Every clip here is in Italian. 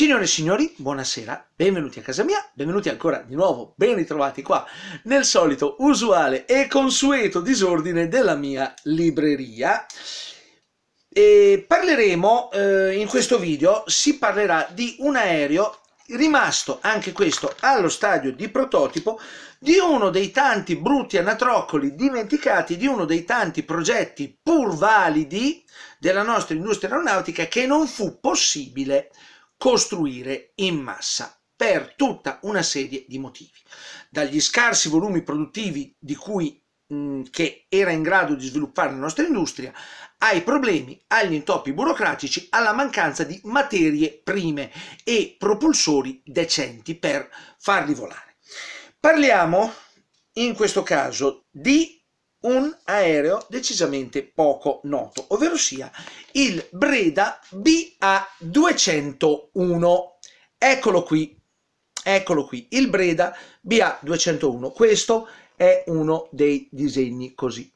Signore e signori, buonasera, benvenuti a casa mia, benvenuti ancora di nuovo, ben ritrovati qua nel solito, usuale e consueto disordine della mia libreria. E parleremo eh, in questo video, si parlerà di un aereo rimasto anche questo allo stadio di prototipo di uno dei tanti brutti anatroccoli dimenticati di uno dei tanti progetti pur validi della nostra industria aeronautica che non fu possibile costruire in massa per tutta una serie di motivi, dagli scarsi volumi produttivi di cui mh, mm, che era in grado di sviluppare la nostra industria, ai problemi, agli intoppi burocratici, alla mancanza di materie prime e propulsori decenti per farli volare. Parliamo in questo caso di un aereo decisamente poco noto, ovvero sia il Breda BA201. Eccolo qui, eccolo qui, il Breda BA201. Questo è uno dei disegni così.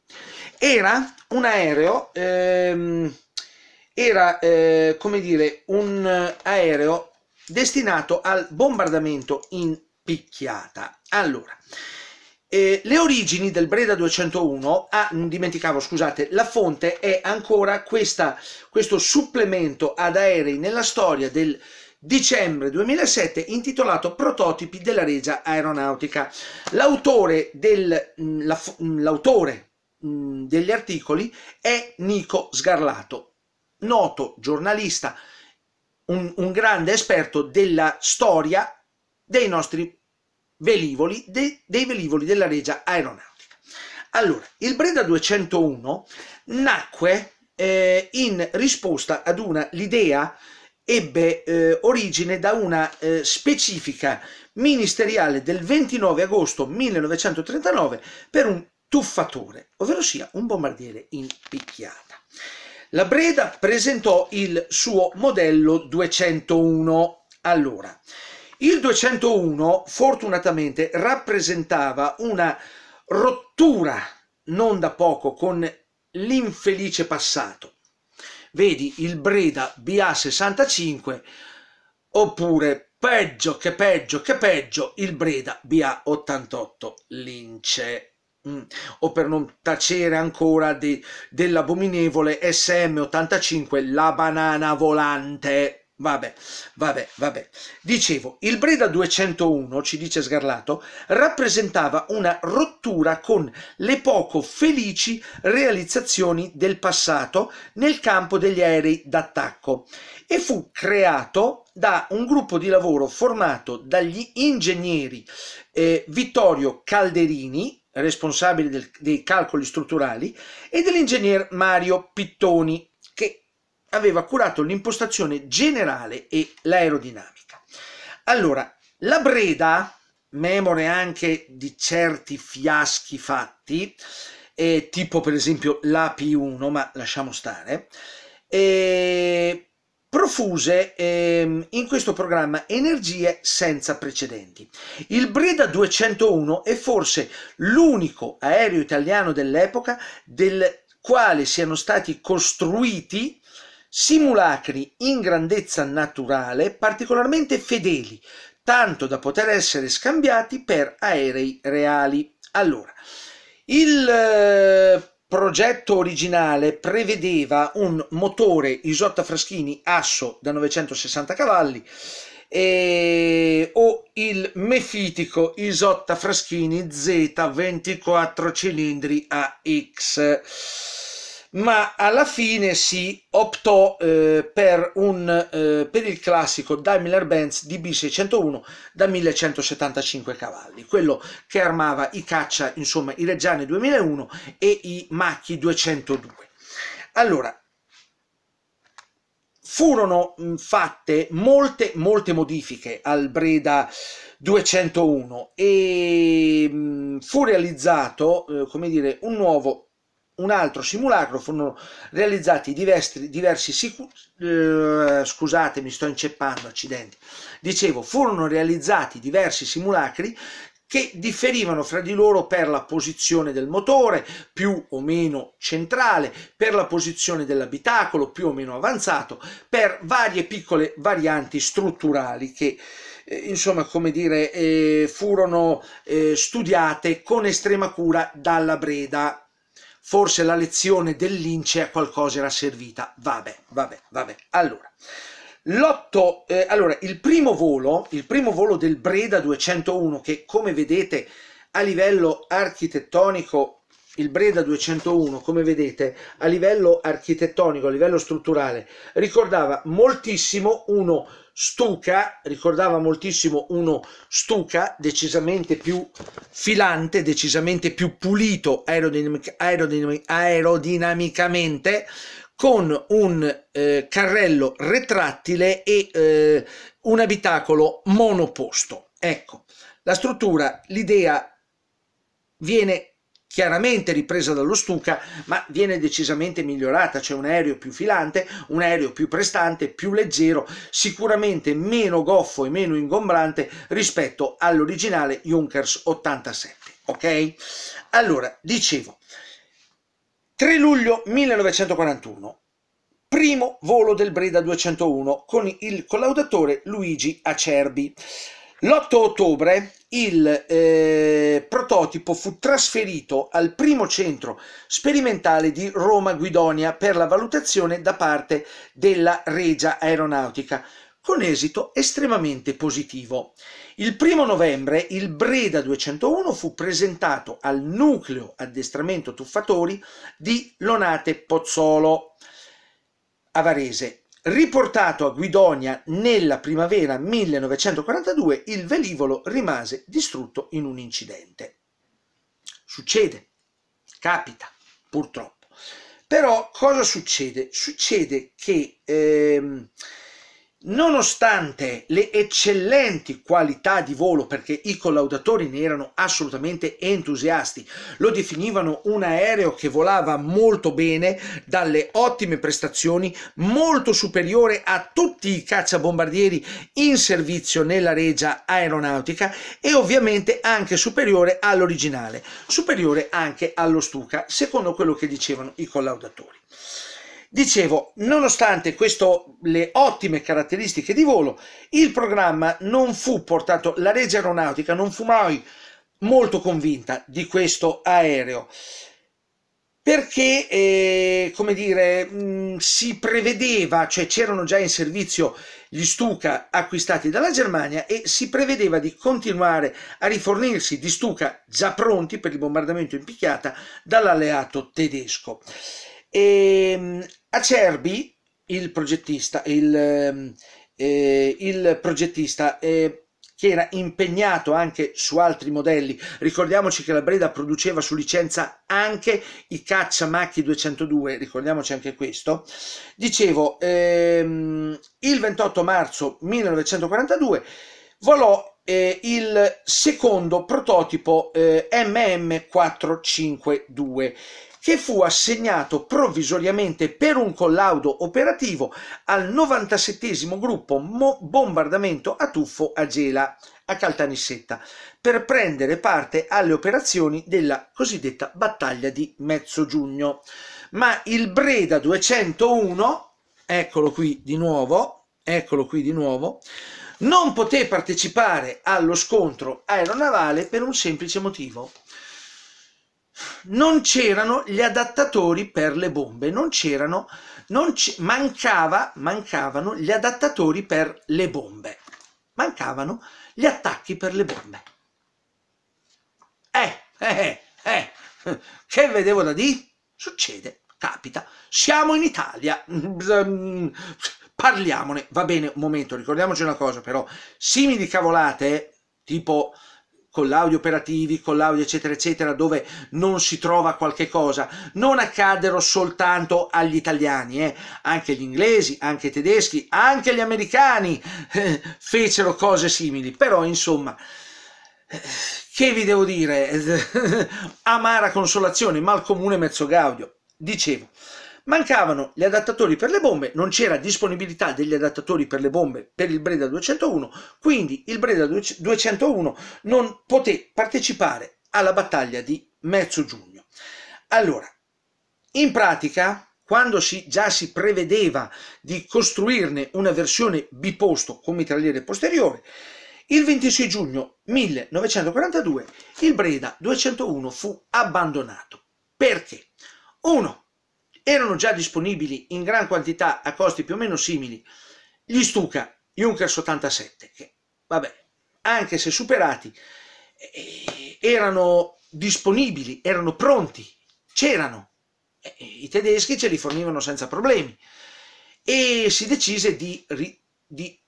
Era un aereo, ehm, era eh, come dire un aereo destinato al bombardamento in picchiata. Allora, eh, le origini del Breda 201, ah, non dimenticavo, scusate, la fonte è ancora questa, questo supplemento ad aerei nella storia del dicembre 2007 intitolato Prototipi della Regia Aeronautica. L'autore, del, mm, mm, mm, degli articoli è Nico Sgarlato, noto giornalista, un, un grande esperto della storia dei nostri velivoli de, dei velivoli della Regia Aeronautica. Allora, il Breda 201 nacque eh, in risposta ad una, l'idea ebbe eh, origine da una eh, specifica ministeriale del 29 agosto 1939 per un tuffatore, ovvero sia un bombardiere in picchiata. La Breda presentò il suo modello 201. Allora, il 201 fortunatamente rappresentava una rottura non da poco con l'infelice passato. Vedi il Breda BA65 oppure peggio che peggio che peggio il Breda BA88 Lince. Mm. o per non tacere ancora dell'abominevole SM85 la banana volante Vabbè, vabbè, vabbè. Dicevo, il Breda 201, ci dice Sgarlato, rappresentava una rottura con le poco felici realizzazioni del passato nel campo degli aerei d'attacco e fu creato da un gruppo di lavoro formato dagli ingegneri eh, Vittorio Calderini, responsabile del, dei calcoli strutturali, e dell'ingegner Mario Pittoni, aveva curato l'impostazione generale e l'aerodinamica. Allora, la Breda, memore anche di certi fiaschi fatti, eh, tipo per esempio l'AP1, ma lasciamo stare, eh, profuse eh, in questo programma energie senza precedenti. Il Breda 201 è forse l'unico aereo italiano dell'epoca del quale siano stati costruiti simulacri in grandezza naturale particolarmente fedeli, tanto da poter essere scambiati per aerei reali. Allora, il eh, progetto originale prevedeva un motore Isotta Fraschini asso da 960 cavalli e, eh, o il mefitico Isotta Fraschini Z24 cilindri AX ma alla fine si optò eh, per, un, eh, per, il classico Daimler-Benz DB601 da 1175 cavalli, quello che armava i caccia, insomma i Reggiani 2001 e i Macchi 202. Allora, furono mm, fatte molte, molte modifiche al Breda 201 e mm, fu realizzato, eh, come dire, un nuovo un altro simulacro furono realizzati diversi, diversi sicu- eh, scusate mi sto inceppando accidenti dicevo furono realizzati diversi simulacri che differivano fra di loro per la posizione del motore più o meno centrale, per la posizione dell'abitacolo più o meno avanzato, per varie piccole varianti strutturali che eh, insomma come dire eh, furono eh, studiate con estrema cura dalla Breda forse la lezione dell'Ince a qualcosa era servita. Vabbè, vabbè, vabbè. Allora, l'otto, eh, allora, il primo volo, il primo volo del Breda 201, che come vedete a livello architettonico il Breda 201, come vedete, a livello architettonico, a livello strutturale, ricordava moltissimo uno Stuka ricordava moltissimo uno Stuka decisamente più filante, decisamente più pulito aerodinamic- aerodinamic- aerodinamicamente con un eh, carrello retrattile e eh, un abitacolo monoposto. Ecco, la struttura, l'idea viene chiaramente ripresa dallo Stuka, ma viene decisamente migliorata, c'è un aereo più filante, un aereo più prestante, più leggero, sicuramente meno goffo e meno ingombrante rispetto all'originale Junkers 87, ok? Allora, dicevo, 3 luglio 1941, primo volo del Breda 201 con il collaudatore Luigi Acerbi. L'8 ottobre il eh, prototipo fu trasferito al primo centro sperimentale di Roma Guidonia per la valutazione da parte della Regia Aeronautica, con esito estremamente positivo. Il primo novembre il Breda 201 fu presentato al nucleo addestramento tuffatori di Lonate Pozzolo a Varese Riportato a Guidonia nella primavera 1942, il velivolo rimase distrutto in un incidente. Succede, capita, purtroppo. Però cosa succede? Succede che ehm, Nonostante le eccellenti qualità di volo, perché i collaudatori ne erano assolutamente entusiasti, lo definivano un aereo che volava molto bene, dalle ottime prestazioni, molto superiore a tutti i cacciabombardieri in servizio nella regia aeronautica e ovviamente anche superiore all'originale, superiore anche allo Stuka, secondo quello che dicevano i collaudatori. Dicevo, nonostante questo, le ottime caratteristiche di volo, il programma non fu portato, la regia aeronautica non fu mai molto convinta di questo aereo perché eh, come dire mh, mm, si prevedeva cioè c'erano già in servizio gli Stuka acquistati dalla Germania e si prevedeva di continuare a rifornirsi di Stuka già pronti per il bombardamento in picchiata dall'alleato tedesco e, ehm, Acerbi, il progettista, il, ehm, eh, il progettista eh, che era impegnato anche su altri modelli. Ricordiamoci che la Breda produceva su licenza anche i caccia Macchi 202, ricordiamoci anche questo. Dicevo, ehm, il 28 marzo 1942 volò eh, il secondo prototipo eh, MM452 che fu assegnato provvisoriamente per un collaudo operativo al 97 gruppo Mo bombardamento a tuffo a Gela a Caltanissetta per prendere parte alle operazioni della cosiddetta battaglia di mezzo giugno. Ma il Breda 201, eccolo qui di nuovo, eccolo qui di nuovo, non poté partecipare allo scontro aeronavale per un semplice motivo. Non c'erano gli adattatori per le bombe, non c'erano, non c- mancava, mancavano gli adattatori per le bombe, mancavano gli attacchi per le bombe. Eh, eh, eh, eh. che vedevo da di? Succede, capita. Siamo in Italia. parliamone, va bene, un momento, ricordiamoci una cosa però, simili cavolate, tipo collaudio operativi, collaudio eccetera eccetera, dove non si trova qualche cosa, non accaddero soltanto agli italiani, eh? anche gli inglesi, anche i tedeschi, anche gli americani eh, fecero cose simili, però insomma, eh, che vi devo dire, amara consolazione, mal comune mezzo gaudio, dicevo. Mancavano gli adattatori per le bombe, non c'era disponibilità degli adattatori per le bombe per il Breda 201, quindi il Breda 201 non poté partecipare alla battaglia di mezzo giugno. Allora, in pratica, quando si, già si prevedeva di costruirne una versione biposto con mitragliere posteriore, il 26 giugno 1942 il Breda 201 fu abbandonato. Perché? 1 erano già disponibili in gran quantità a costi più o meno simili gli Stuka Junker 87, che vabbè, anche se superati, eh, erano disponibili, erano pronti, c'erano. I tedeschi ce li fornivano senza problemi e si decise di, ri, di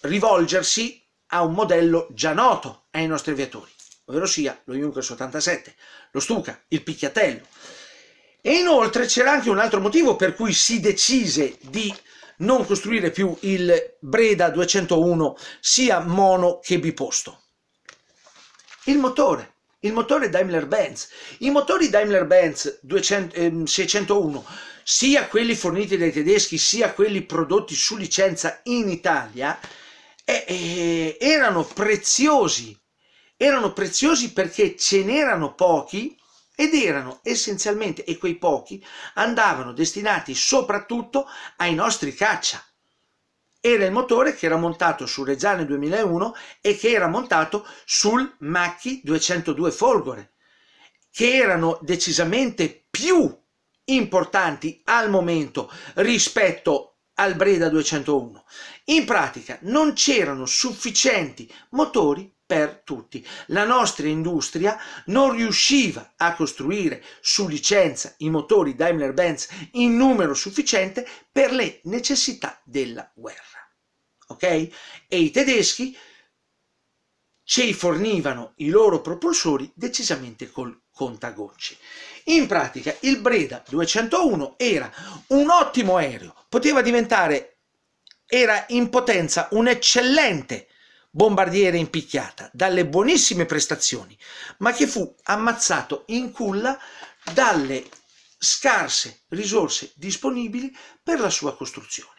rivolgersi a un modello già noto ai nostri aviatori, ovvero sia lo Junker 87, lo Stuka, il Picchiatello. E inoltre c'era anche un altro motivo per cui si decise di non costruire più il Breda 201 sia mono che biposto. Il motore, il motore Daimler-Benz. I motori Daimler-Benz 601, ehm, sia quelli forniti dai tedeschi, sia quelli prodotti su licenza in Italia, eh, eh, erano preziosi. Erano preziosi perché ce n'erano pochi ed erano essenzialmente, e quei pochi, andavano destinati soprattutto ai nostri caccia. Era il motore che era montato sul Reggiane 2001 e che era montato sul Macchi 202 Folgore, che erano decisamente più importanti al momento rispetto al Breda 201. In pratica non c'erano sufficienti motori per tutti. La nostra industria non riusciva a costruire su licenza i motori Daimler-Benz in numero sufficiente per le necessità della guerra. Ok? E i tedeschi ci fornivano i loro propulsori decisamente col contagocci. In pratica il Breda 201 era un ottimo aereo, poteva diventare, era in potenza un eccellente aereo bombardiere in picchiata dalle buonissime prestazioni, ma che fu ammazzato in culla dalle scarse risorse disponibili per la sua costruzione.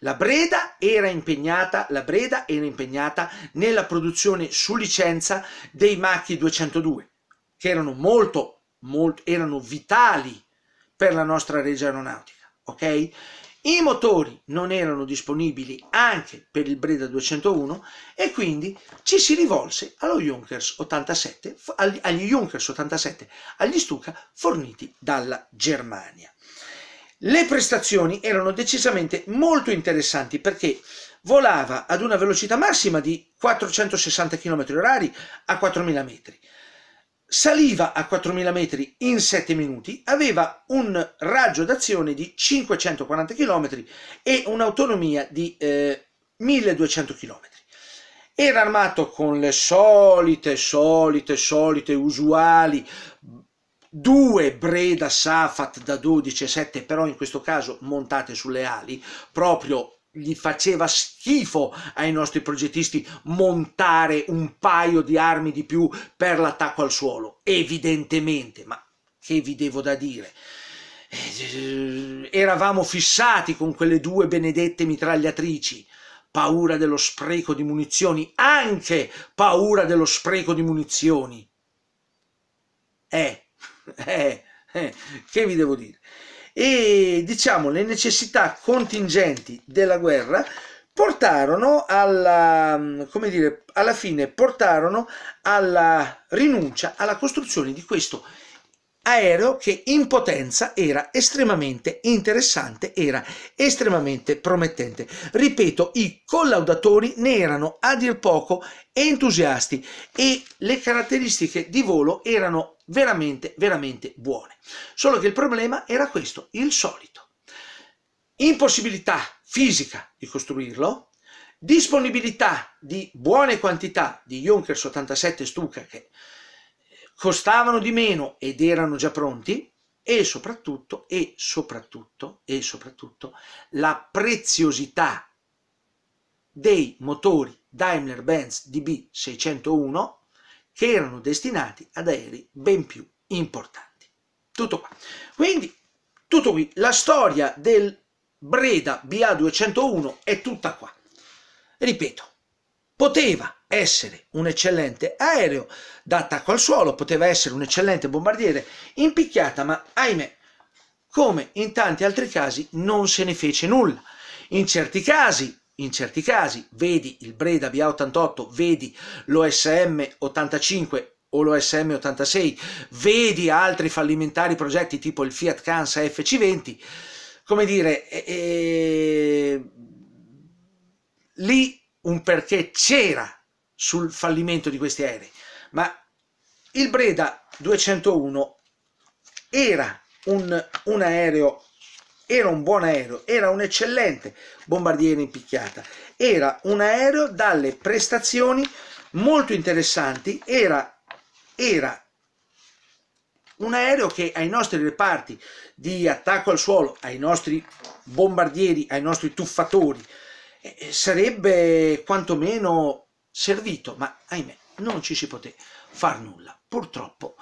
La Breda, era impegnata, la Breda era impegnata nella produzione su licenza dei Macchi 202, che erano molto, molto erano vitali per la nostra regia aeronautica, ok? I motori non erano disponibili anche per il Breda 201 e quindi ci si rivolse Junkers 87, agli Junkers 87, agli Stuka forniti dalla Germania. Le prestazioni erano decisamente molto interessanti perché volava ad una velocità massima di 460 km h a 4000 metri, saliva a 4.000 metri in 7 minuti, aveva un raggio d'azione di 540 km e un'autonomia di eh, 1.200 km. Era armato con le solite, solite, solite, usuali due Breda Safat da 12,7 però in questo caso montate sulle ali proprio gli faceva schifo ai nostri progettisti montare un paio di armi di più per l'attacco al suolo, evidentemente, ma che vi devo da dire? Eh, eravamo fissati con quelle due benedette mitragliatrici, paura dello spreco di munizioni, anche paura dello spreco di munizioni. Eh, eh, eh che vi devo dire? e diciamo le necessità contingenti della guerra portarono alla, mm, dire, alla fine portarono alla rinuncia alla costruzione di questo aereo che in potenza era estremamente interessante, era estremamente promettente. Ripeto, i collaudatori ne erano a dir poco entusiasti e le caratteristiche di volo erano veramente, veramente buone. Solo che il problema era questo, il solito. Impossibilità fisica di costruirlo, disponibilità di buone quantità di Junkers 87 Stuka che costavano di meno ed erano già pronti e soprattutto, e soprattutto, e soprattutto la preziosità dei motori Daimler-Benz DB601 che erano destinati ad aerei ben più importanti. Tutto qua. Quindi, tutto qui. La storia del Breda BA201 è tutta qua. Ripeto, poteva essere un eccellente aereo da attacco al suolo, poteva essere un eccellente bombardiere in picchiata, ma ahimè, come in tanti altri casi, non se ne fece nulla. In certi casi, in certi casi, vedi il Breda BA88, vedi l'OSM 85 o l'OSM 86, vedi altri fallimentari progetti tipo il Fiat Cansa FC20, come dire, eh, lì un perché c'era sul fallimento di questi aerei, ma il Breda 201 era un, un aereo, era un buon aereo, era un eccellente bombardiere in picchiata, era un aereo dalle prestazioni molto interessanti, era, era un aereo che ai nostri reparti di attacco al suolo, ai nostri bombardieri, ai nostri tuffatori, eh, sarebbe quantomeno servito, ma ahimè non ci si poté far nulla. Purtroppo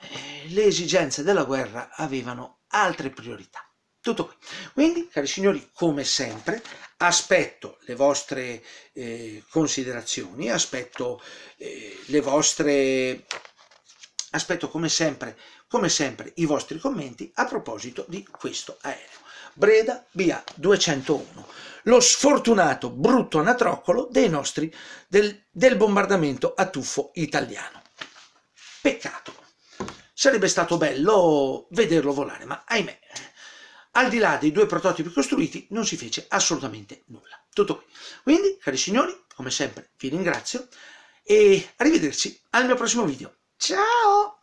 eh, le esigenze della guerra avevano altre priorità. Tutto qui. Quindi, cari signori, come sempre, aspetto le vostre eh, considerazioni, aspetto eh, le vostre aspetto come sempre, come sempre i vostri commenti a proposito di questo aereo. Breda, BA 201. Lo sfortunato brutto anatroccolo dei nostri, del, del bombardamento a tuffo italiano. Peccato. Sarebbe stato bello vederlo volare, ma ahimè, al di là dei due prototipi costruiti non si fece assolutamente nulla. Tutto qui. Quindi, cari signori, come sempre vi ringrazio e arrivederci al mio prossimo video. Ciao!